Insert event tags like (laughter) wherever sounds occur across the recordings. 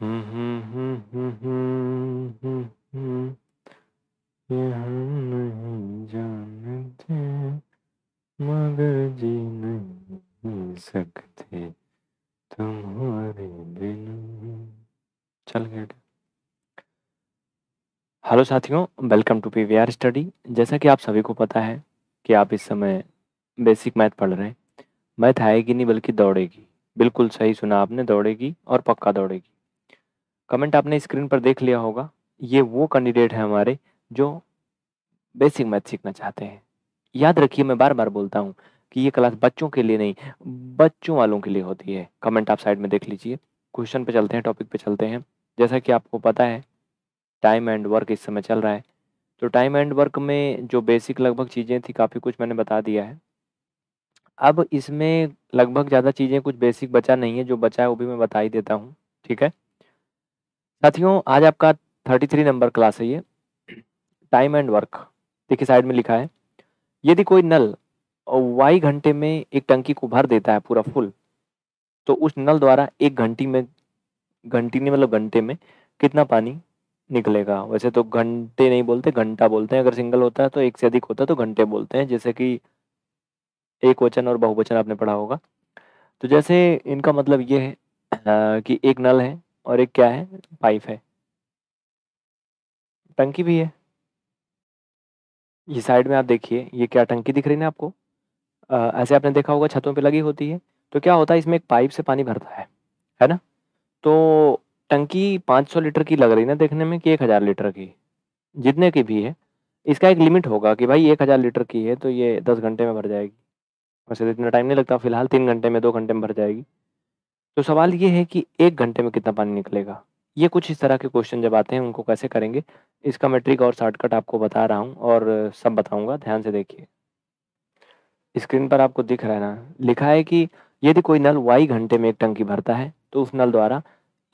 चल गया हेलो साथियों welcome to P V R study जैसा कि आप सभी को पता है कि आप इस समय बेसिक मैथ पढ़ रहे हैं मैथ आएगी नहीं बल्कि दौड़ेगी बिल्कुल सही सुना आपने दौड़ेगी और पक्का दौड़ेगी कमेंट आपने स्क्रीन पर देख लिया होगा ये वो कैंडिडेट हैं हमारे जो बेसिक मैथ सीखना चाहते हैं याद रखिए मैं बार बार बोलता हूँ कि ये क्लास बच्चों के लिए नहीं बच्चों वालों के लिए होती है कमेंट आप साइड में देख लीजिए क्वेश्चन पे चलते हैं टॉपिक पे चलते हैं जैसा कि आपको पता है टाइम एंड वर्क इस समय चल रहा है तो टाइम एंड वर्क में जो बेसिक लगभग चीज़ें थी काफ़ी कुछ मैंने बता दिया है अब इसमें लगभग ज़्यादा चीज़ें कुछ बेसिक बचा नहीं है जो बचा है वो भी मैं बता ही देता हूँ ठीक है साथियों आज आपका 33 नंबर क्लास है ये टाइम एंड वर्क देखिए साइड में लिखा है यदि कोई नल वाई घंटे में एक टंकी को भर देता है पूरा फुल तो उस नल द्वारा एक घंटी में घंटी नहीं मतलब घंटे में कितना पानी निकलेगा वैसे तो घंटे नहीं बोलते घंटा बोलते हैं अगर सिंगल होता है तो एक से अधिक होता है तो घंटे बोलते हैं जैसे कि एक वचन और बहुवचन आपने पढ़ा होगा तो जैसे इनका मतलब ये है कि एक नल है और एक क्या है पाइप है टंकी भी है ये साइड में आप देखिए ये क्या टंकी दिख रही ना आपको आ, ऐसे आपने देखा होगा छतों पे लगी होती है तो क्या होता है इसमें एक पाइप से पानी भरता है है ना तो टंकी 500 लीटर की लग रही ना देखने में कि 1000 लीटर की जितने की भी है इसका एक लिमिट होगा कि भाई 1000 लीटर की है तो ये 10 घंटे में भर जाएगी वैसे तो इतना टाइम नहीं लगता फिलहाल तीन घंटे में दो घंटे में भर जाएगी तो सवाल ये है कि एक घंटे में कितना पानी निकलेगा ये कुछ इस तरह के क्वेश्चन जब आते हैं उनको कैसे करेंगे इसका मैट्रिक और शॉर्टकट आपको बता रहा हूँ और सब बताऊँगा ध्यान से देखिए स्क्रीन पर आपको दिख रहा है ना लिखा है कि यदि कोई नल वाई घंटे में एक टंकी भरता है तो उस नल द्वारा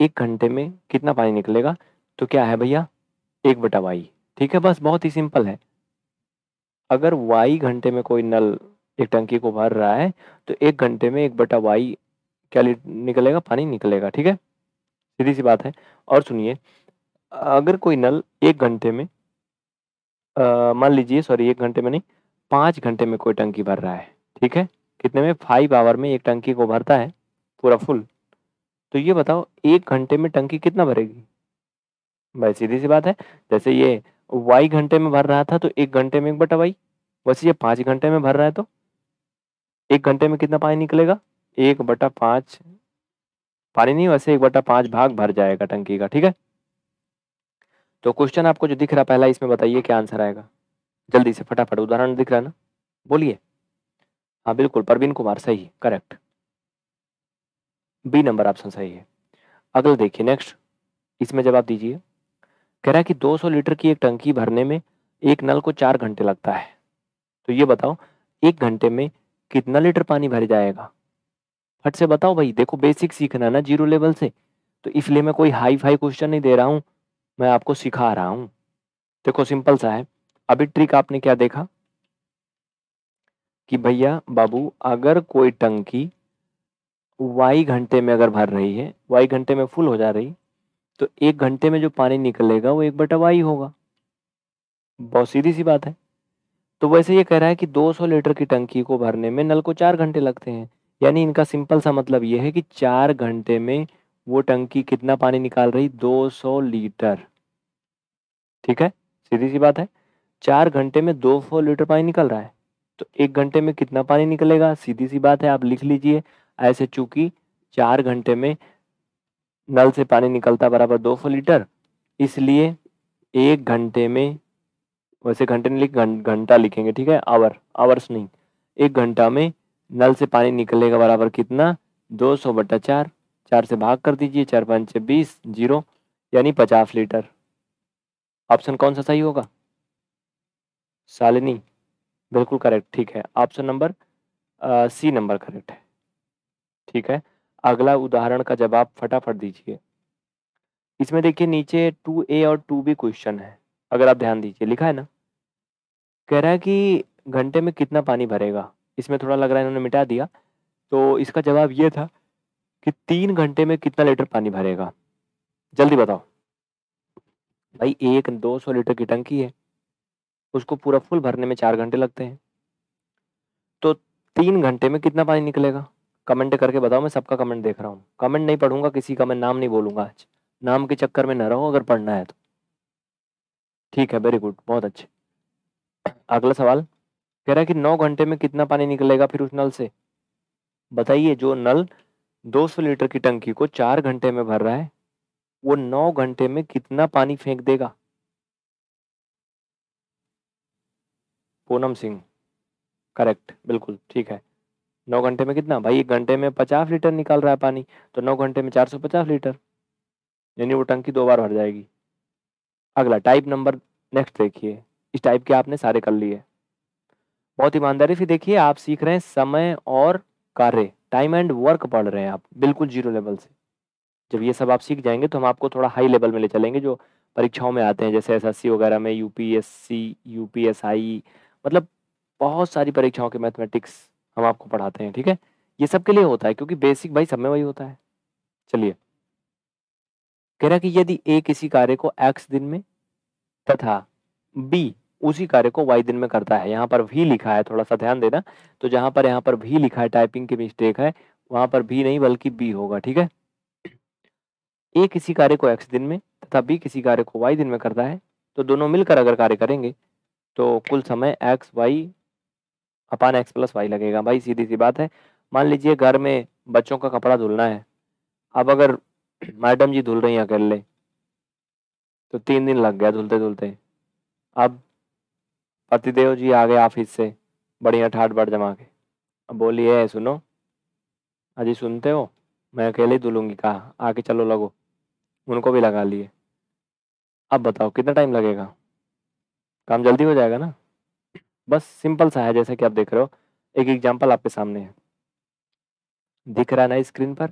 एक घंटे में कितना पानी निकलेगा तो क्या है भैया एक बटा वाई ठीक है बस बहुत ही सिंपल है अगर वाई घंटे में कोई नल एक टंकी को भर रहा है तो एक घंटे में एक बटा वाई क्या निकलेगा पानी निकलेगा ठीक है सीधी सी बात है और सुनिए अगर कोई नल एक घंटे में मान लीजिए सॉरी एक घंटे में नहीं पाँच घंटे में कोई टंकी भर रहा है ठीक है कितने में फाइव आवर में एक टंकी को भरता है पूरा फुल तो ये बताओ एक घंटे में टंकी कितना भरेगी भाई सीधी सी बात है जैसे ये वाई घंटे में भर रहा था तो एक घंटे में एक बटा वाई वैसे ये पाँच घंटे में भर रहा है तो एक घंटे में कितना पानी निकलेगा एक बटा पाँच पानी नहीं वैसे एक बटा पाँच भाग भर जाएगा टंकी का ठीक है तो क्वेश्चन आपको जो दिख रहा पहला इसमें बताइए क्या आंसर आएगा जल्दी से फटाफट उदाहरण दिख रहा है ना बोलिए हाँ बिल्कुल परवीन कुमार सही करेक्ट बी नंबर ऑप्शन सही है अगल देखिए नेक्स्ट इसमें जवाब दीजिए कह रहा है कि 200 लीटर की एक टंकी भरने में एक नल को चार घंटे लगता है तो ये बताओ एक घंटे में कितना लीटर पानी भर जाएगा फट से बताओ भाई देखो बेसिक सीखना ना जीरो लेवल से तो इसलिए मैं कोई हाई फाई क्वेश्चन नहीं दे रहा हूँ मैं आपको सिखा रहा हूँ देखो सिंपल सा है अभी ट्रिक आपने क्या देखा कि भैया बाबू अगर कोई टंकी वाई घंटे में अगर भर रही है वाई घंटे में फुल हो जा रही तो एक घंटे में जो पानी निकलेगा वो एक बटा वाई होगा बहुत सीधी सी बात है तो वैसे ये कह रहा है कि 200 लीटर की टंकी को भरने में नल को चार घंटे लगते हैं यानी इनका सिंपल सा मतलब ये है कि चार घंटे में वो टंकी कितना पानी निकाल रही 200 लीटर ठीक है सीधी सी बात है चार घंटे में दो सौ लीटर पानी निकल रहा है तो एक घंटे में कितना पानी निकलेगा सीधी सी बात है आप लिख लीजिए ऐसे चूंकि चार घंटे में नल से पानी निकलता बराबर दो सौ लीटर इसलिए एक घंटे में वैसे घंटे नहीं लिख घंटा गं, लिखेंगे ठीक है आवर आवर्स नहीं एक घंटा में नल से पानी निकलेगा बराबर कितना दो सौ बटा चार चार से भाग कर दीजिए चार पाँच बीस जीरो यानी पचास लीटर ऑप्शन कौन सा सही होगा सालिनी बिल्कुल करेक्ट ठीक है option number C number correct है ठीक है अगला उदाहरण का जवाब फटाफट दीजिए इसमें देखिए नीचे टू ए और टू बी क्वेश्चन है अगर आप ध्यान दीजिए लिखा है ना कह रहा है कि घंटे में कितना पानी भरेगा इसमें थोड़ा लग रहा है इन्होंने मिटा दिया तो इसका जवाब ये था कि तीन घंटे में कितना लीटर पानी भरेगा जल्दी बताओ भाई एक दो सौ लीटर की टंकी है उसको पूरा फुल भरने में चार घंटे लगते हैं तो तीन घंटे में कितना पानी निकलेगा कमेंट करके बताओ मैं सबका कमेंट देख रहा हूँ कमेंट नहीं पढ़ूंगा किसी का मैं नाम नहीं बोलूंगा आज नाम के चक्कर में न रहो अगर पढ़ना है तो ठीक है वेरी गुड बहुत अच्छे अगला सवाल कह रहा है कि नौ घंटे में कितना पानी निकलेगा फिर उस नल से बताइए जो नल 200 लीटर की टंकी को चार घंटे में भर रहा है वो नौ घंटे में कितना पानी फेंक देगा पूनम सिंह करेक्ट बिल्कुल ठीक है नौ घंटे में कितना भाई एक घंटे में पचास लीटर निकाल रहा है पानी तो नौ घंटे में चार सौ पचास लीटर यानी वो टंकी दो बार भर जाएगी अगला टाइप नंबर नेक्स्ट देखिए इस टाइप के आपने सारे कर लिए बहुत ईमानदारी से देखिए आप सीख रहे हैं समय और कार्य टाइम एंड वर्क पढ़ रहे हैं आप बिल्कुल जीरो लेवल से जब ये सब आप सीख जाएंगे तो हम आपको थोड़ा हाई लेवल में ले चलेंगे जो परीक्षाओं में आते हैं जैसे एस वगैरह में यू पी एस सी मतलब बहुत सारी परीक्षाओं के मैथमेटिक्स हम आपको पढ़ाते हैं ठीक है ये सब के लिए होता है क्योंकि बेसिक भाई सब में वही होता है चलिए कह रहा कि यदि ए किसी कार्य को एक्स दिन में तथा बी उसी कार्य को वाई दिन में करता है यहाँ पर भी लिखा है थोड़ा सा ध्यान देना तो जहां पर यहाँ पर भी लिखा है टाइपिंग की मिस्टेक है वहां पर भी नहीं बल्कि बी होगा ठीक है ए किसी कार्य को एक्स दिन में तथा बी किसी कार्य को वाई दिन में करता है तो दोनों मिलकर अगर कार्य करेंगे तो कुल समय X Y upon x plus Y लगेगा भाई सीधी सी बात है मान लीजिए घर में बच्चों का कपड़ा धुलना है अब अगर (clears throat) मैडम जी धुल रही हैं अकेले तो तीन दिन लग गया धुलते धुलते अब पतिदेव जी आ गए ऑफिस से बढ़िया ठाट बाट जमा के अब बोलिए सुनो अजी सुनते हो मैं अकेले ही दुलूंगी कहा आके चलो लगो उनको भी लगा लिए अब बताओ कितना टाइम लगेगा काम जल्दी हो जाएगा ना बस सिंपल सा है जैसा कि आप देख रहे हो एक एग्जाम्पल आपके सामने है दिख रहा ना स्क्रीन पर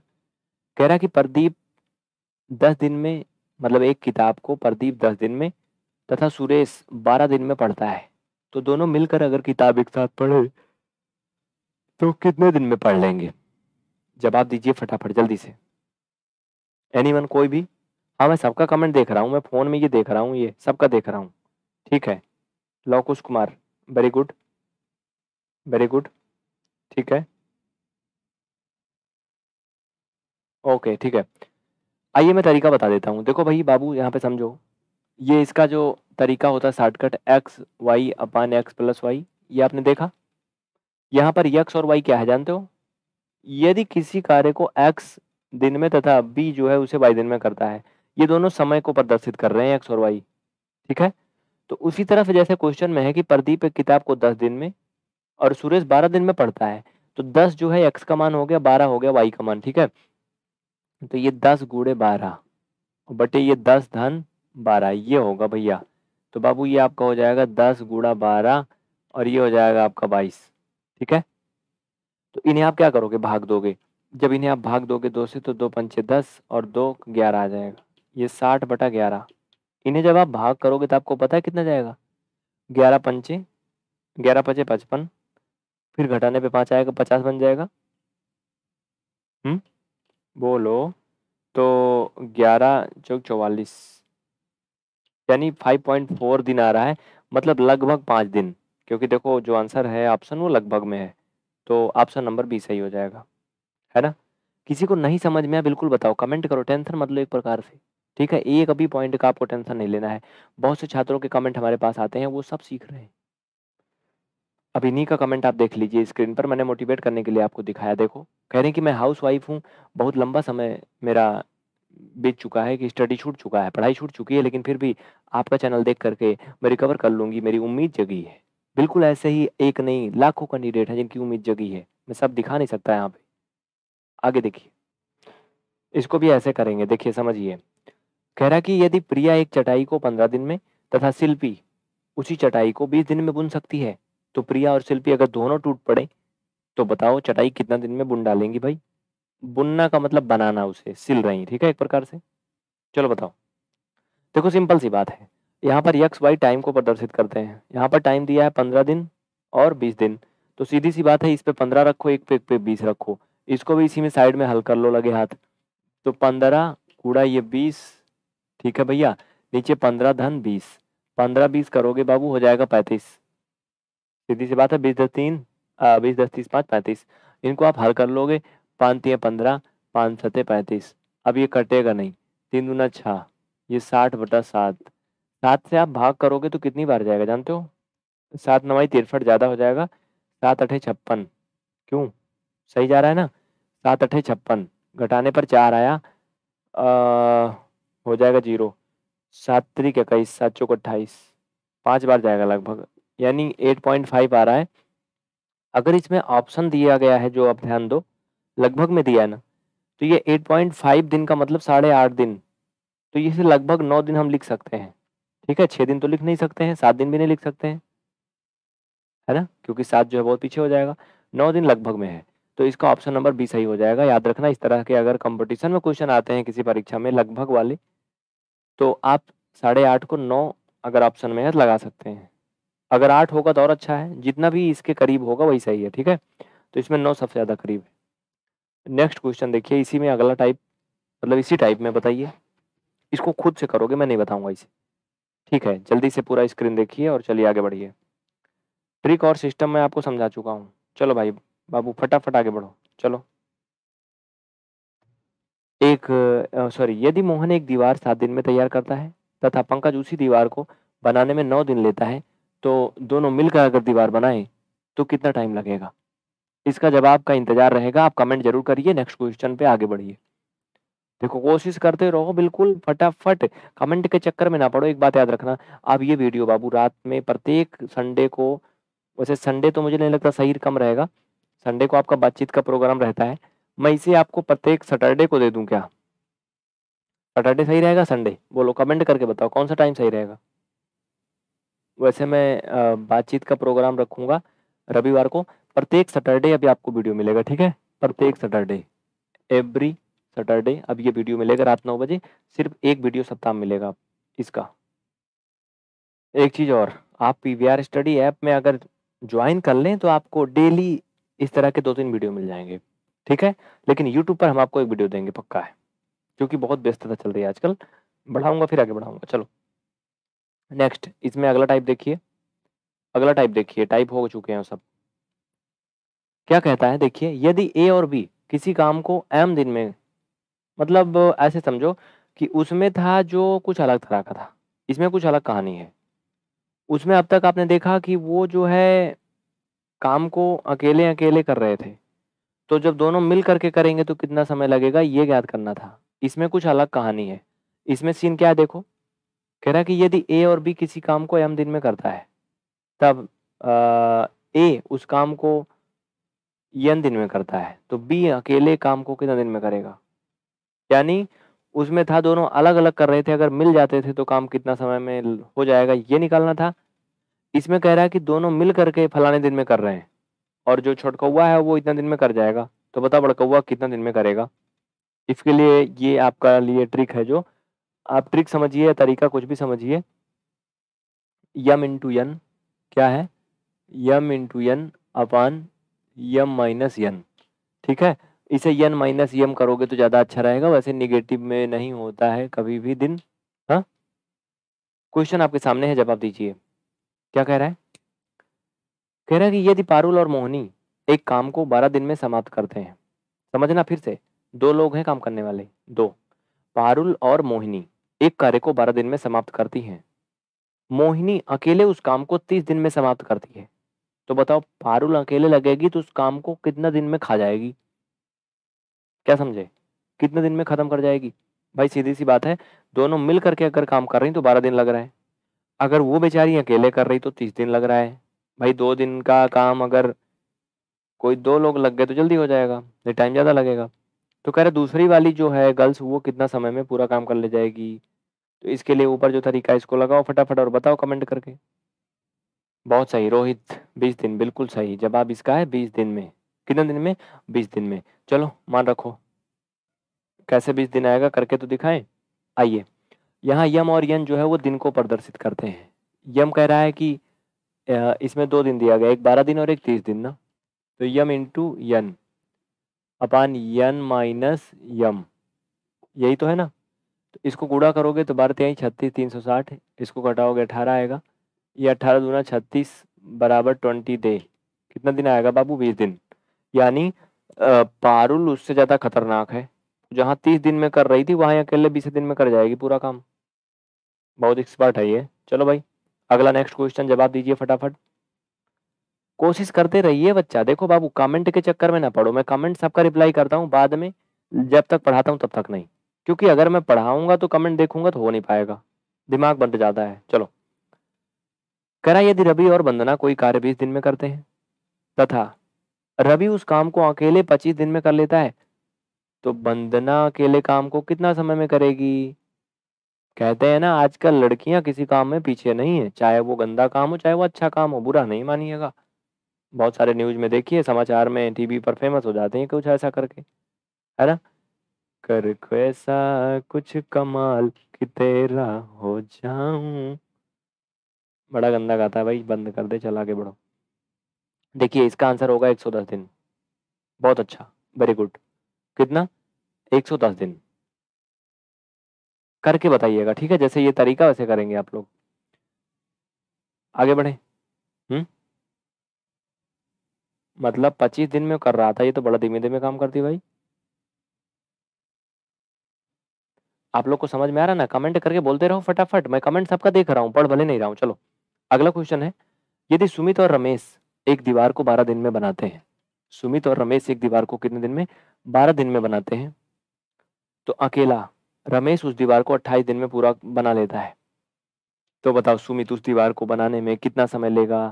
कह रहा कि प्रदीप दस दिन में मतलब एक किताब को प्रदीप दस दिन में तथा सुरेश बारह दिन में पढ़ता है तो दोनों मिलकर अगर किताब एक साथ पढ़े तो कितने दिन में पढ़ लेंगे जवाब दीजिए फटाफट जल्दी से एनीवन कोई भी हाँ मैं सबका कमेंट देख रहा हूँ मैं फ़ोन में ये देख रहा हूँ ये सबका देख रहा हूँ ठीक है Lokush Kumar very good very good ठीक है ओके ठीक है आइए मैं तरीका बता देता हूँ देखो भाई बाबू यहाँ पे समझो ये इसका जो तरीका होता है shortcut x Y upon x plus y ये आपने देखा यहाँ पर यक्स और वाई क्या है जानते हो यदि किसी कार्य को एक्स दिन में तथा बी जो है उसे वाई दिन में करता है ये दोनों समय को प्रदर्शित कर रहे हैं एक्स और वाई ठीक है तो उसी तरह से जैसे क्वेश्चन में है कि प्रदीप एक किताब को दस दिन में और सुरेश बारह दिन में पढ़ता है तो दस जो है एक्स का मान हो गया बारह हो गया वाई का मान ठीक है तो ये दस गुड़े बारह बटे ये दस धन बारह ये होगा भैया तो बाबू ये आपका हो जाएगा दस गुड़ा बारह और ये हो जाएगा आपका बाईस ठीक है तो इन्हें आप क्या करोगे भाग दोगे जब इन्हें आप भाग दोगे दो से तो दो पंचे दस और दो ग्यारह आ जाएगा ये साठ बटा ग्यारह इन्हें जब आप भाग करोगे तो आपको पता है कितना जाएगा ग्यारह पंचे ग्यारह पचे पचपन फिर घटाने पे पाँच आएगा पचास बन जाएगा हम्म बोलो तो ग्यारह चौक चौवालीस यानी 5.4 दिन आ रहा है मतलब लगभग पाँच दिन क्योंकि देखो जो आंसर है ऑप्शन वो लगभग में है तो ऑप्शन नंबर बी सही हो जाएगा है ना किसी को नहीं समझ में आया बिल्कुल बताओ कमेंट करो टेंशन मतलब एक प्रकार से ठीक है एक अभी पॉइंट का आपको टेंशन नहीं लेना है बहुत से छात्रों के कमेंट हमारे पास आते हैं वो सब सीख रहे हैं अभी नी का कमेंट आप देख लीजिए स्क्रीन पर मैंने मोटिवेट करने के लिए आपको दिखाया देखो कह रहे हैं कि मैं हाउस वाइफ हूँ बहुत लंबा समय मेरा बीत चुका है कि स्टडी छूट चुका है पढ़ाई छूट चुकी है लेकिन फिर भी आपका चैनल देख करके मैं रिकवर कर लूँगी मेरी उम्मीद जगी है बिल्कुल ऐसे ही एक नहीं लाखों कैंडिडेट हैं जिनकी उम्मीद जगी है मैं सब दिखा नहीं सकता यहाँ पे आगे देखिए इसको भी ऐसे करेंगे देखिए समझिए कह रहा कि यदि प्रिया एक चटाई को पंद्रह दिन में तथा शिल्पी उसी चटाई को बीस दिन में बुन सकती है तो प्रिया और शिल्पी अगर दोनों टूट पड़े तो बताओ चटाई कितना दिन में बुन डालेंगी भाई बुनना का मतलब बनाना उसे सिल रही ठीक है एक प्रकार से चलो बताओ देखो सिंपल सी बात है यहाँ पर यक्स वाई टाइम को प्रदर्शित करते हैं यहाँ पर टाइम दिया है पंद्रह दिन और बीस दिन तो सीधी सी बात है इस पे पंद्रह रखो एक पे एक पे बीस रखो इसको भी इसी में साइड में हल कर लो लगे हाथ तो पंद्रह कूड़ा ये बीस ठीक है भैया नीचे पंद्रह धन बीस पंद्रह बीस करोगे बाबू हो जाएगा पैंतीस सीधी सी बात है बीस दस तीन बीस दस तीस पाँच पैंतीस इनको आप हल कर लोगे पाँच तीन पंद्रह पाँच सतें पैंतीस अब ये कटेगा नहीं तीन दूना छः ये साठ बटा सात सात से आप भाग करोगे तो कितनी बार जाएगा जानते हो सात नवाई तिरफट ज़्यादा हो जाएगा सात अठे छप्पन क्यों सही जा रहा है ना सात अठे छप्पन घटाने पर चार आया आ, हो जाएगा जीरो सात त्रिक इक्कीस सात चौक अट्ठाईस पाँच बार जाएगा लगभग यानी एट पॉइंट फाइव आ रहा है अगर इसमें ऑप्शन दिया गया है जो आप ध्यान दो लगभग में दिया है ना तो ये 8.5 दिन का मतलब साढ़े आठ दिन तो ये से लगभग नौ दिन हम लिख सकते हैं ठीक है छः दिन तो लिख नहीं सकते हैं सात दिन भी नहीं लिख सकते हैं है ना क्योंकि सात जो है बहुत पीछे हो जाएगा नौ दिन लगभग में है तो इसका ऑप्शन नंबर बी सही हो जाएगा याद रखना इस तरह के अगर कंपटीशन में क्वेश्चन आते हैं किसी परीक्षा में लगभग वाले तो आप साढ़े आठ को नौ अगर ऑप्शन में है तो लगा सकते हैं अगर आठ होगा तो और अच्छा है जितना भी इसके करीब होगा वही सही है ठीक है तो इसमें नौ सबसे ज़्यादा करीब है नेक्स्ट क्वेश्चन देखिए इसी में अगला टाइप मतलब इसी टाइप में बताइए इसको खुद से करोगे मैं नहीं बताऊंगा इसे ठीक है जल्दी से पूरा स्क्रीन देखिए और चलिए आगे बढ़िए ट्रिक और सिस्टम मैं आपको समझा चुका हूँ चलो भाई बाबू फटाफट आगे बढ़ो चलो एक सॉरी यदि मोहन एक दीवार सात दिन में तैयार करता है तथा पंकज उसी दीवार को बनाने में नौ दिन लेता है तो दोनों मिलकर अगर दीवार बनाए तो कितना टाइम लगेगा इसका जवाब का इंतजार रहेगा आप कमेंट जरूर करिए नेक्स्ट क्वेश्चन पे आगे बढ़िए देखो कोशिश करते रहो बिल्कुल फटाफट कमेंट के चक्कर में ना पड़ो एक बात याद रखना आप ये वीडियो बाबू रात में प्रत्येक संडे को वैसे संडे तो मुझे नहीं लगता सही कम रहेगा संडे को आपका बातचीत का प्रोग्राम रहता है मैं इसे आपको प्रत्येक सैटरडे को दे दूं क्या सैटरडे सही रहेगा संडे बोलो कमेंट करके बताओ कौन सा टाइम सही रहेगा वैसे मैं बातचीत का प्रोग्राम रखूंगा रविवार को प्रत्येक सैटरडे अभी आपको वीडियो मिलेगा ठीक है प्रत्येक सैटरडे एवरी सैटरडे अब ये वीडियो मिलेगा रात नौ बजे सिर्फ एक वीडियो सप्ताह मिलेगा इसका एक चीज़ और आप पी वी स्टडी ऐप में अगर ज्वाइन कर लें तो आपको डेली इस तरह के दो तीन वीडियो मिल जाएंगे ठीक है लेकिन यूट्यूब पर हम आपको एक वीडियो देंगे पक्का है क्योंकि बहुत व्यस्तता चल रही है आजकल बढ़ाऊंगा फिर आगे बढ़ाऊंगा चलो नेक्स्ट इसमें अगला टाइप देखिए अगला टाइप देखिए टाइप हो चुके हैं सब क्या कहता है देखिए यदि ए और बी किसी काम को एम दिन में मतलब ऐसे समझो कि उसमें था जो कुछ अलग तरह का था इसमें कुछ अलग कहानी है उसमें अब तक आपने देखा कि वो जो है काम को अकेले अकेले कर रहे थे तो जब दोनों मिल करके करेंगे तो कितना समय लगेगा ये याद करना था इसमें कुछ अलग कहानी है इसमें सीन क्या है देखो कह रहा कि यदि ए और बी किसी काम को एम दिन में करता है तब ए उस काम को यन दिन में करता है तो बी अकेले काम को कितना दिन में करेगा यानी उसमें था दोनों अलग अलग कर रहे थे अगर मिल जाते थे तो काम कितना समय में हो जाएगा ये निकालना था इसमें कह रहा है कि दोनों मिल करके फलाने दिन में कर रहे हैं और जो छुटकौआ है वो इतना दिन में कर जाएगा तो बता बड़कौआ कितना दिन में करेगा इसके लिए ये आपका लिए ट्रिक है जो आप ट्रिक समझिए तरीका कुछ भी समझिए यम इन टू यन क्या है यम इंटू यन अपान यम माइनस यन ठीक है इसे यन माइनस यम करोगे तो ज़्यादा अच्छा रहेगा वैसे निगेटिव में नहीं होता है कभी भी दिन हाँ क्वेश्चन आपके सामने है जवाब दीजिए क्या कह रहा है कह रहा है कि यदि पारुल और मोहनी एक काम को बारह दिन में समाप्त करते हैं समझना फिर से दो लोग हैं काम करने वाले दो पारुल और मोहिनी एक कार्य को बारह दिन में समाप्त करती हैं मोहिनी अकेले उस काम को तीस दिन में समाप्त करती है तो बताओ पारुल अकेले लगेगी तो उस काम को कितना दिन में खा जाएगी क्या समझे कितने दिन में ख़त्म कर जाएगी भाई सीधी सी बात है दोनों मिल करके अगर काम कर रही तो बारह दिन लग रहा है अगर वो बेचारी अकेले कर रही तो तीस दिन लग रहा है भाई दो दिन का काम अगर कोई दो लोग लग गए तो जल्दी हो जाएगा नहीं टाइम ज़्यादा लगेगा तो कह रहे दूसरी वाली जो है गर्ल्स वो कितना समय में पूरा काम कर ले जाएगी तो इसके लिए ऊपर जो तरीका इसको लगाओ फटाफट और बताओ कमेंट करके बहुत सही रोहित बीस दिन बिल्कुल सही जवाब इसका है बीस दिन में कितने दिन में बीस दिन में चलो मान रखो कैसे बीस दिन आएगा करके तो दिखाएं आइए यहाँ यम और यन जो है वो दिन को प्रदर्शित करते हैं यम कह रहा है कि इसमें दो दिन दिया गया एक बारह दिन और एक तीस दिन ना तो यम इंटू यन अपान यन माइनस यम यही तो है ना तो इसको गुड़ा करोगे तो बारह तेईस छत्तीस तीन सौ साठ इसको कटाओगे अठारह आएगा ये अठारह दूना छत्तीस बराबर ट्वेंटी डे कितना दिन आएगा बाबू बीस दिन यानी पारुल उससे ज़्यादा खतरनाक है जहाँ तीस दिन में कर रही थी वहाँ अकेले बीस दिन में कर जाएगी पूरा काम बहुत एक्सपर्ट है ये चलो भाई अगला नेक्स्ट क्वेश्चन जवाब दीजिए फटाफट कोशिश करते रहिए बच्चा देखो बाबू कमेंट के चक्कर में ना पढ़ो मैं कमेंट सबका रिप्लाई करता हूँ बाद में जब तक पढ़ाता हूँ तब तक नहीं क्योंकि अगर मैं पढ़ाऊंगा तो कमेंट देखूंगा तो हो नहीं पाएगा दिमाग बंद जाता है चलो करा यदि रवि और वंदना कोई कार्य बीस दिन में करते हैं तथा रवि उस काम को अकेले पच्चीस दिन में कर लेता है तो वंदना अकेले काम को कितना समय में करेगी कहते हैं ना आजकल लड़कियां किसी काम में पीछे नहीं है चाहे वो गंदा काम हो चाहे वो अच्छा काम हो बुरा नहीं मानिएगा बहुत सारे न्यूज में देखिए समाचार में टीवी पर फेमस हो जाते हैं कुछ ऐसा करके है ना कर कैसा कुछ कमाल कि तेरा हो जाऊं बड़ा गंदा गाता है भाई बंद कर दे चला के बढ़ो देखिए इसका आंसर होगा एक सौ दस दिन बहुत अच्छा वेरी गुड कितना एक सौ दस दिन करके बताइएगा ठीक है जैसे ये तरीका वैसे करेंगे आप लोग आगे बढ़े हम्म मतलब पच्चीस दिन में कर रहा था ये तो बड़ा धीमे धीमे काम करती भाई आप लोग को समझ में आ रहा ना कमेंट करके बोलते रहो फटाफट मैं कमेंट सबका देख रहा हूँ पढ़ भले नहीं रहा हूँ चलो अगला क्वेश्चन है यदि सुमित और रमेश एक दीवार को बारह दिन में बनाते हैं सुमित और रमेश एक दीवार को कितने दिन में बारह दिन में बनाते हैं तो अकेला रमेश उस दीवार को अट्ठाईस दिन में पूरा बना लेता है तो बताओ सुमित उस दीवार को बनाने में कितना समय लेगा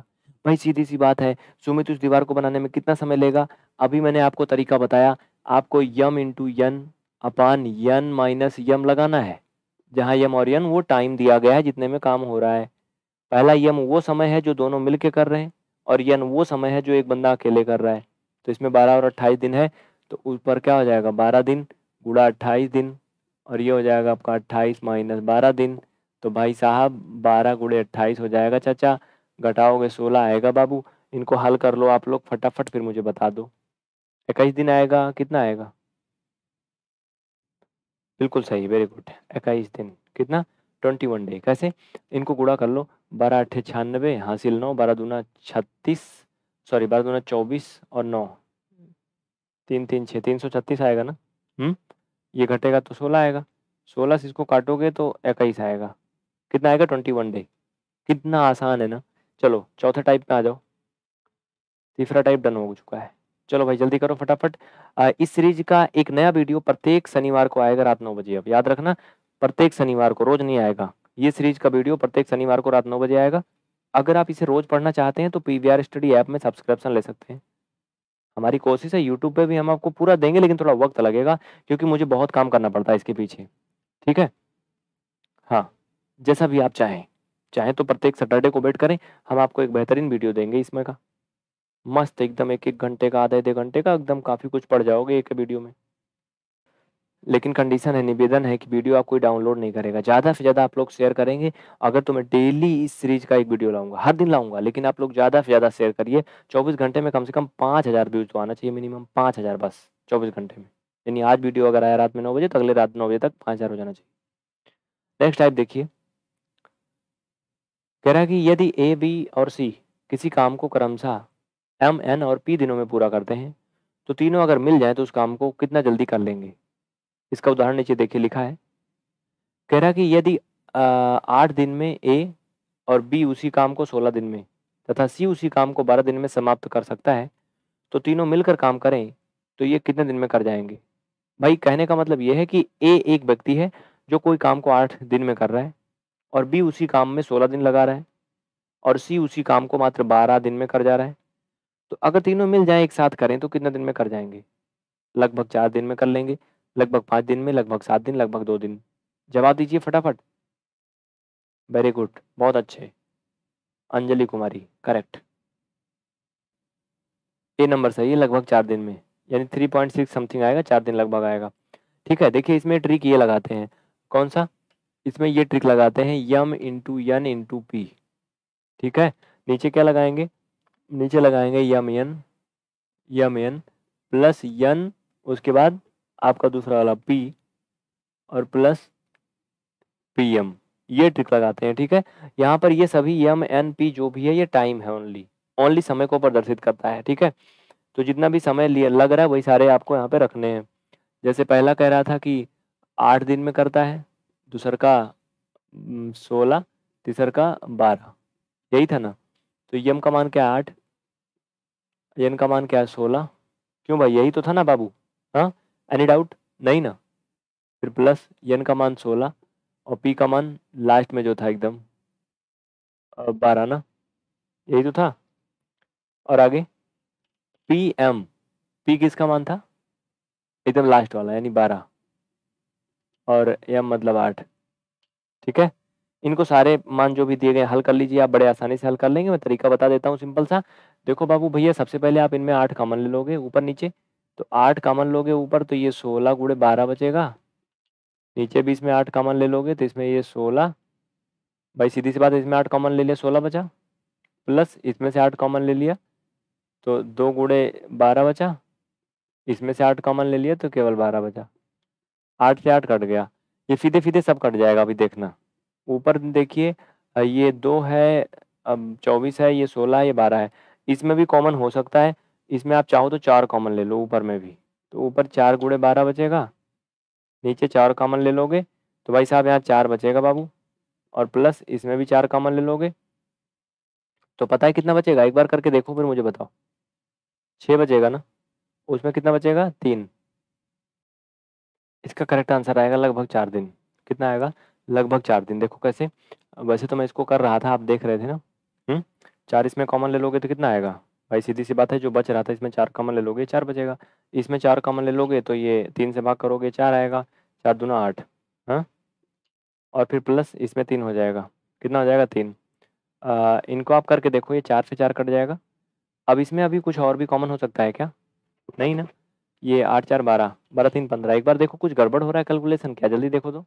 भाई सीधी सी बात है सुमित उस दीवार को बनाने में कितना समय लेगा अभी मैंने आपको तरीका बताया आपको यम इंटू यन अपान यन माइनस यम लगाना है जहाँ यम और यन वो टाइम दिया गया है जितने में काम हो रहा है पहला यम वो समय है जो दोनों मिल के कर रहे हैं और यन वो समय है जो एक बंदा अकेले कर रहा है तो इसमें बारह और अट्ठाईस दिन है तो उस पर क्या हो जाएगा बारह दिन गुड़ा अट्ठाईस दिन और ये हो जाएगा आपका अट्ठाईस माइनस बारह दिन तो भाई साहब बारह गुड़े अट्ठाईस हो जाएगा चाचा घटाओगे सोलह आएगा बाबू इनको हल कर लो आप लोग फटाफट फिर मुझे बता दो इक्कीस दिन आएगा कितना आएगा बिल्कुल सही वेरी गुड इक्कीस दिन कितना ट्वेंटी वन डे कैसे इनको गुड़ा कर लो बारह अट्ठे छियानबे हासिल नौ बारह दूना छत्तीस सॉरी बारह दूना चौबीस और नौ तीन तीन छः तीन सौ छत्तीस आएगा ना हम्म ये घटेगा तो सोलह आएगा सोलह से इसको काटोगे तो इक्कीस आएगा कितना आएगा ट्वेंटी वन डे कितना आसान है ना चलो चौथे टाइप पे आ जाओ तीसरा टाइप डन हो चुका है चलो भाई जल्दी करो फटाफट इस सीरीज का एक नया वीडियो प्रत्येक शनिवार को आएगा रात नौ बजे अब याद रखना प्रत्येक शनिवार को रोज नहीं आएगा ये सीरीज का वीडियो प्रत्येक शनिवार को रात नौ बजे आएगा अगर आप इसे रोज पढ़ना चाहते हैं तो पी स्टडी ऐप में सब्सक्रिप्शन ले सकते हैं हमारी कोशिश है यूट्यूब पे भी हम आपको पूरा देंगे लेकिन थोड़ा वक्त लगेगा क्योंकि मुझे बहुत काम करना पड़ता है इसके पीछे ठीक है हाँ जैसा भी आप चाहें चाहें तो प्रत्येक सैटरडे को वेट करें हम आपको एक बेहतरीन वीडियो देंगे इसमें का मस्त एकदम एक एक घंटे का आधे आधे घंटे का एकदम काफ़ी कुछ पढ़ जाओगे एक वीडियो में लेकिन कंडीशन है निवेदन है कि वीडियो आप कोई डाउनलोड नहीं करेगा ज़्यादा से ज़्यादा आप लोग शेयर करेंगे अगर तो मैं डेली इस सीरीज का एक वीडियो लाऊंगा हर दिन लाऊंगा लेकिन आप लोग ज़्यादा से ज़्यादा शेयर करिए 24 घंटे में कम से कम हजार व्यूज़ तो आना चाहिए मिनिमम हजार बस चौबीस घंटे में यानी आज वीडियो अगर आया रात में नौ बजे तो अगले रात नौ बजे तक पाँच हो जाना चाहिए नेक्स्ट टाइप देखिए कह रहा है कि यदि ए बी और सी किसी काम को क्रमशः एम एन और पी दिनों में पूरा करते हैं तो तीनों अगर मिल जाए तो उस काम को कितना जल्दी कर लेंगे इसका उदाहरण नीचे देखिए लिखा है कह रहा कि यदि आठ दिन में ए और बी उसी काम को सोलह दिन में तथा सी उसी काम को बारह दिन में समाप्त कर सकता है तो तीनों मिलकर काम करें तो ये कितने दिन में कर जाएंगे भाई कहने का मतलब ये है कि ए एक व्यक्ति है जो कोई काम को आठ दिन में कर रहा है और बी उसी काम में सोलह दिन लगा रहा है और सी उसी काम को मात्र बारह दिन में कर जा रहा है तो अगर तीनों मिल जाए एक साथ करें तो कितने दिन में कर जाएंगे लगभग चार दिन में कर लेंगे लगभग पाँच दिन में लगभग सात दिन लगभग दो दिन जवाब दीजिए फटाफट वेरी गुड बहुत अच्छे अंजलि कुमारी करेक्ट ये नंबर सही है लगभग चार दिन में यानी थ्री पॉइंट सिक्स समथिंग आएगा चार दिन लगभग आएगा ठीक है देखिए इसमें ट्रिक ये लगाते हैं कौन सा इसमें ये ट्रिक लगाते हैं m into n into p ठीक है नीचे क्या लगाएंगे नीचे लगाएंगे m n m n plus n उसके बाद आपका दूसरा वाला पी और प्लस पी एम ये ट्रिक लगाते हैं ठीक है यहाँ पर ये सभी यम एन पी जो भी है ये टाइम है ओनली ओनली समय को प्रदर्शित करता है ठीक है तो जितना भी समय लग रहा है वही सारे आपको यहाँ पे रखने हैं जैसे पहला कह रहा था कि आठ दिन में करता है दूसर का हम्म, सोलह तीसर का बारह यही था ना तो यम का मान क्या है आठ यन का मान क्या है सोलह क्यों भाई यही तो था ना बाबू हाँ एनी डाउट नहीं ना फिर प्लस यन का मान सोलह और पी का मान लास्ट में जो था एकदम बारह ना यही तो था और आगे पी एम पी किसका मान था एकदम लास्ट वाला यानी बारह और एम मतलब आठ ठीक है इनको सारे मान जो भी दिए गए हल कर लीजिए आप बड़े आसानी से हल कर लेंगे मैं तरीका बता देता हूँ सिंपल सा देखो बाबू भैया सबसे पहले आप इनमें आठ कामन ले लोगे ऊपर नीचे तो आठ कामन लोगे ऊपर तो ये सोलह गुड़े बारह बचेगा नीचे भी इसमें आठ कामन ले लोगे तो इसमें ये सोलह भाई सीधी सी बात इसमें आठ कॉमन ले लिया सोलह बचा प्लस इसमें से आठ कॉमन ले लिया तो दो गुड़े बारह बचा इसमें से आठ कॉमन ले लिया तो केवल बारह बचा आठ से आठ कट गया ये सीधे सीधे सब कट जाएगा अभी देखना ऊपर देखिए ये दो है अब चौबीस है, ये सोलह है, ये बारह है। इसमें भी कॉमन हो सकता है, इसमें आप चाहो तो चार कॉमन ले लो ऊपर में भी। तो ऊपर चार गुड़े बारह बचेगा, नीचे चार कॉमन ले लोगे, तो भाई साहब यहाँ चार बचेगा बाबू और प्लस इसमें भी चार कॉमन ले लोगे। तो पता है कितना बचेगा? एक बार करके देखो फिर मुझे बताओ। छः बचेगा ना? उसमें कितना बचेगा? तीन इसका करेक्ट आंसर आएगा लगभग चार दिन। कितना आएगा? लगभग चार दिन देखो कैसे वैसे तो मैं इसको कर रहा था आप देख रहे थे ना हम्म चार इसमें कॉमन ले लोगे तो कितना आएगा भाई सीधी सी बात है जो बच रहा था इसमें चार कॉमन ले लोगे चार बचेगा इसमें चार कॉमन ले लोगे तो ये तीन से भाग करोगे चार आएगा चार दूना आठ हाँ और फिर प्लस इसमें तीन हो जाएगा कितना हो जाएगा तीन आ, इनको आप करके देखो ये चार से चार कट जाएगा अब इसमें अभी कुछ और भी कॉमन हो सकता है क्या नहीं ना ये आठ चार बारह बारह तीन पंद्रह एक बार देखो कुछ गड़बड़ हो रहा है कैलकुलेशन क्या जल्दी देखो तो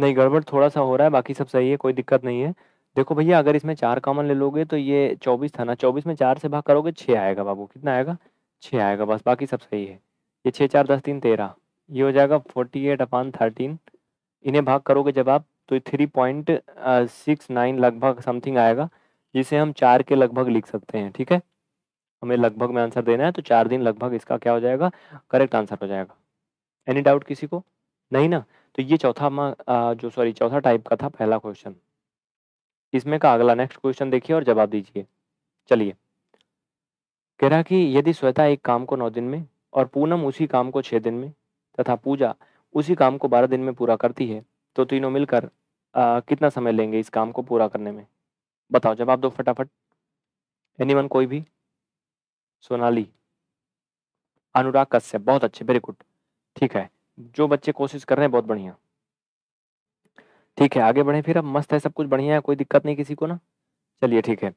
नहीं गड़बड़ थोड़ा सा हो रहा है बाकी सब सही है कोई दिक्कत नहीं है। देखो भैया अगर इसमें चार कॉमन ले लोगे तो ये चौबीस था ना चौबीस में चार से भाग करोगे छः आएगा बाबू कितना आएगा? छः आएगा बस बाकी सब सही है। ये छः चार दस तीन तेरह ये हो जाएगा फोर्टी एट अपॉन थर्टीन इन्हें भाग करोगे जब आप तो थ्री पॉइंट सिक्स नाइन लगभग समथिंग आएगा जिसे हम चार के लगभग लिख सकते हैं ठीक है? हमें लगभग में आंसर देना है तो चार दिन लगभग इसका क्या हो जाएगा करेक्ट आंसर हो जाएगा। एनी डाउट किसी को? नहीं ना? तो ये चौथा जो सॉरी चौथा टाइप का था पहला क्वेश्चन इसमें का अगला नेक्स्ट क्वेश्चन देखिए और जवाब दीजिए चलिए कह रहा कि यदि श्वेता एक काम को नौ दिन में और पूनम उसी काम को छः दिन में तथा पूजा उसी काम को बारह दिन में पूरा करती है तो तीनों मिलकर आ, कितना समय लेंगे इस काम को पूरा करने में बताओ जवाब दो फटाफट एनीवन कोई भी सोनाली अनुराग कश्यप बहुत अच्छे वेरी गुड ठीक है जो बच्चे कोशिश कर रहे हैं बहुत बढ़िया ठीक है आगे बढ़े फिर अब मस्त है सब कुछ बढ़िया है कोई दिक्कत नहीं किसी को ना चलिए ठीक है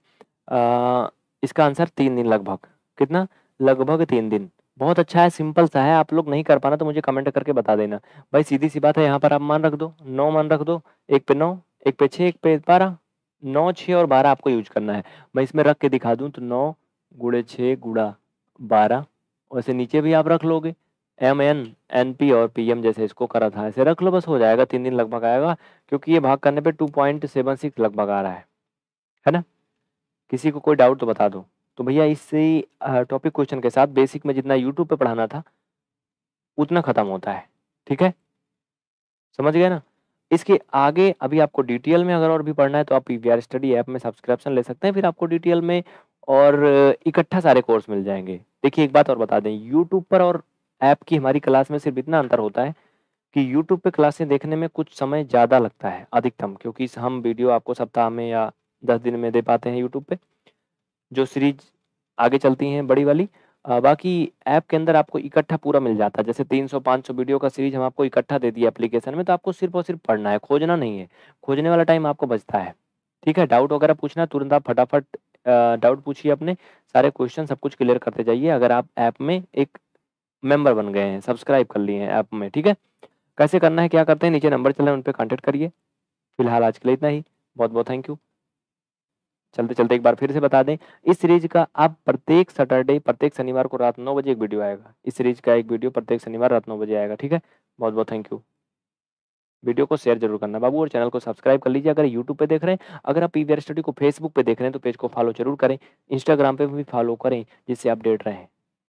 आ, इसका आंसर तीन दिन लगभग कितना लगभग तीन दिन बहुत अच्छा है सिंपल सा है आप लोग नहीं कर पाना तो मुझे कमेंट करके बता देना भाई सीधी सी बात है यहाँ पर आप मान रख दो नौ मान रख दो एक पे नौ एक पे छः एक पे बारह नौ छः और बारह आपको यूज करना है मैं इसमें रख के दिखा दूँ तो नौ गुड़े छः गुड़ा बारह वैसे नीचे भी आप रख लोगे एम एन एन पी और पी एम जैसे इसको करा था ऐसे रख लो बस हो जाएगा तीन दिन लगभग आएगा क्योंकि ये भाग करने पे टू पॉइंट सेवन सिक्स लगभग आ रहा है है ना किसी को कोई डाउट तो बता दो तो भैया इसी टॉपिक क्वेश्चन के साथ बेसिक में जितना यूट्यूब पे पढ़ाना था उतना ख़त्म होता है ठीक है समझ गए ना इसके आगे अभी आपको डिटेल में अगर और भी पढ़ना है तो आप पी स्टडी ऐप में सब्सक्रिप्शन ले सकते हैं फिर आपको डिटेल में और इकट्ठा सारे कोर्स मिल जाएंगे देखिए एक बात और बता दें यूट्यूब पर और ऐप की हमारी क्लास में सिर्फ इतना अंतर होता है कि यूट्यूब पे क्लासें देखने में कुछ समय ज़्यादा लगता है अधिकतम क्योंकि हम वीडियो आपको सप्ताह में या दस दिन में दे पाते हैं यूट्यूब पर जो सीरीज आगे चलती हैं बड़ी वाली बाकी ऐप के अंदर आपको इकट्ठा पूरा मिल जाता है जैसे 300 500 वीडियो का सीरीज हम आपको इकट्ठा दे दिया एप्लीकेशन में तो आपको सिर्फ और सिर्फ पढ़ना है खोजना नहीं है खोजने वाला टाइम आपको बचता है ठीक है डाउट वगैरह पूछना तुरंत आप फटाफट डाउट पूछिए अपने सारे क्वेश्चन सब कुछ क्लियर करते जाइए अगर आप ऐप में एक मेंबर बन गए हैं सब्सक्राइब कर लिए हैं ऐप में ठीक है कैसे करना है क्या करते हैं नीचे नंबर चले उन पर कॉन्टेक्ट करिए फिलहाल आज के लिए इतना ही बहुत बहुत थैंक यू चलते चलते एक बार फिर से बता दें इस सीरीज का आप प्रत्येक सैटरडे प्रत्येक शनिवार को रात नौ बजे एक वीडियो आएगा इस सीरीज का एक वीडियो प्रत्येक शनिवार रात नौ बजे आएगा ठीक है बहुत बहुत थैंक यू वीडियो को शेयर जरूर करना बाबू और चैनल को सब्सक्राइब कर लीजिए अगर यूट्यूब पे देख रहे हैं अगर आप पी स्टडी को फेसबुक पे देख रहे हैं तो पेज को फॉलो जरूर करें इंस्टाग्राम पे भी फॉलो करें जिससे अपडेट रहें